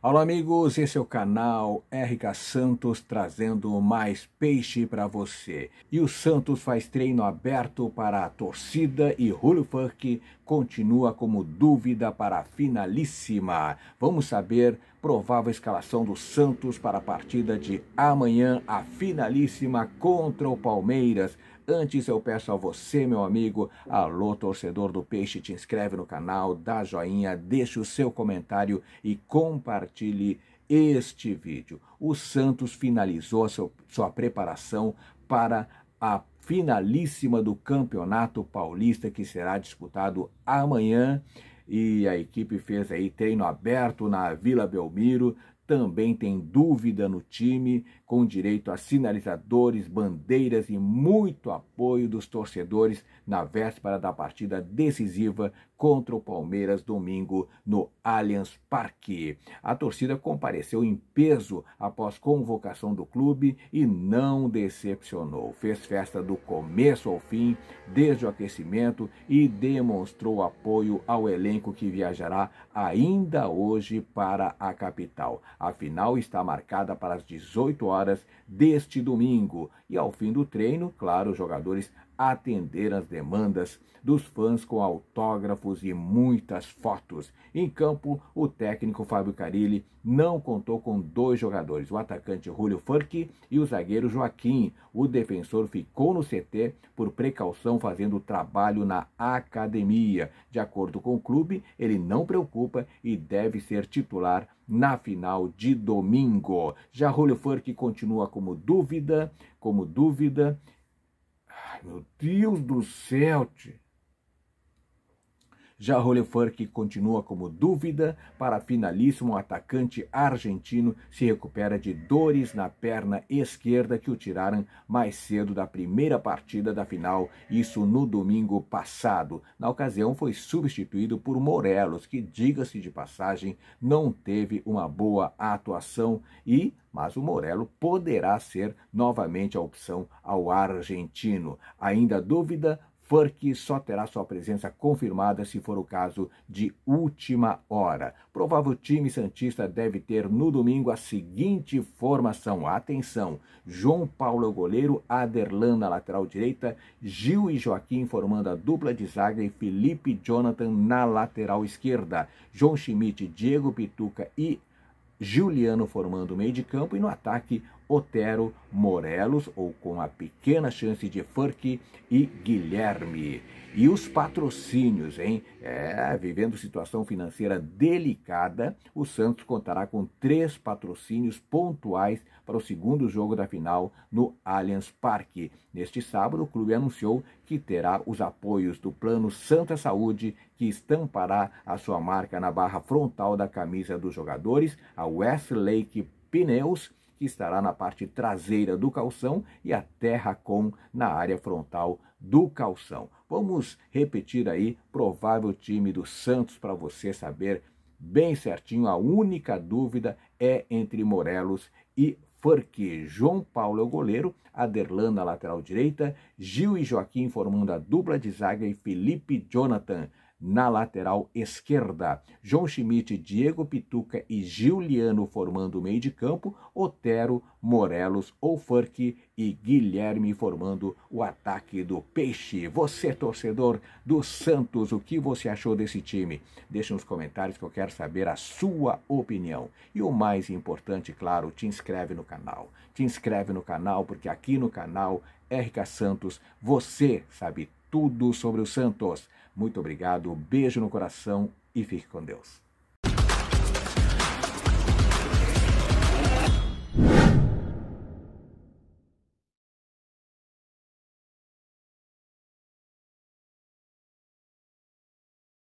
Olá, amigos, esse é o canal RK Santos trazendo mais peixe para você. E o Santos faz treino aberto para a torcida e Julio Funk continua como dúvida para a finalíssima. Vamos saber provável escalação do Santos para a partida de amanhã, a finalíssima contra o Palmeiras. Antes eu peço a você, meu amigo, alô torcedor do Peixe, te inscreve no canal, dá joinha, deixa o seu comentário e compartilhe este vídeo. O Santos finalizou seu, sua preparação para a finalíssima do Campeonato Paulista que será disputado amanhã e a equipe fez aí treino aberto na Vila Belmiro, também tem dúvida no time, com direito a sinalizadores, bandeiras e muito apoio dos torcedores na véspera da partida decisiva contra o Palmeiras domingo no Allianz Parque. A torcida compareceu em peso após convocação do clube e não decepcionou. Fez festa do começo ao fim, desde o aquecimento e demonstrou apoio ao elenco que viajará ainda hoje para a capital. A final está marcada para as 18 horas deste domingo e ao fim do treino, claro, os jogadores atenderam as demandas dos fãs com autógrafos e muitas fotos. Em campo, o técnico Fábio Carilli não contou com dois jogadores, o atacante Julio Furque e o zagueiro Joaquim. O defensor ficou no CT por precaução fazendo trabalho na academia. De acordo com o clube, ele não preocupa e deve ser titular na final de domingo. Já Julio Furk continua como dúvida, como dúvida. Ai, meu Deus do céu, tio. Já que continua como dúvida para finalíssimo. O atacante argentino se recupera de dores na perna esquerda que o tiraram mais cedo da primeira partida da final, isso no domingo passado. Na ocasião, foi substituído por Morelos, que, diga-se de passagem, não teve uma boa atuação e mas o Morelos poderá ser novamente a opção ao argentino. Ainda dúvida, FURC só terá sua presença confirmada se for o caso de última hora. Provável time Santista deve ter no domingo a seguinte formação. Atenção: João Paulo é o goleiro, Aderlan na lateral direita, Gil e Joaquim formando a dupla de zaga e Felipe Jonathan na lateral esquerda. João Schmidt, Diego Pituca e Juliano formando o meio de campo e no ataque Otero, Morelos ou com a pequena chance de Furk e Guilherme. E os patrocínios, hein? É, vivendo situação financeira delicada, o Santos contará com três patrocínios pontuais para o segundo jogo da final no Allianz Parque. Neste sábado, o clube anunciou que terá os apoios do Plano Santa Saúde, que estampará a sua marca na barra frontal da camisa dos jogadores, a Westlake Pneus que estará na parte traseira do calção, e a terra com na área frontal do calção. Vamos repetir aí provável time do Santos para você saber bem certinho. A única dúvida é entre Morelos e Forquê. João Paulo é o goleiro, Aderlan na lateral direita, Gil e Joaquim formando a dupla de zaga e Felipe Jonathan na lateral esquerda. João Schmidt, Diego Pituca e Giuliano formando o meio de campo, Otero, Morelos, Oufurk e Guilherme formando o ataque do Peixe. Você, torcedor do Santos, o que você achou desse time? Deixe nos comentários que eu quero saber a sua opinião. E o mais importante, claro, te inscreve no canal. Te inscreve no canal, porque aqui no canal RK Santos você sabe tudo sobre o Santos. Muito obrigado, beijo no coração e fique com Deus.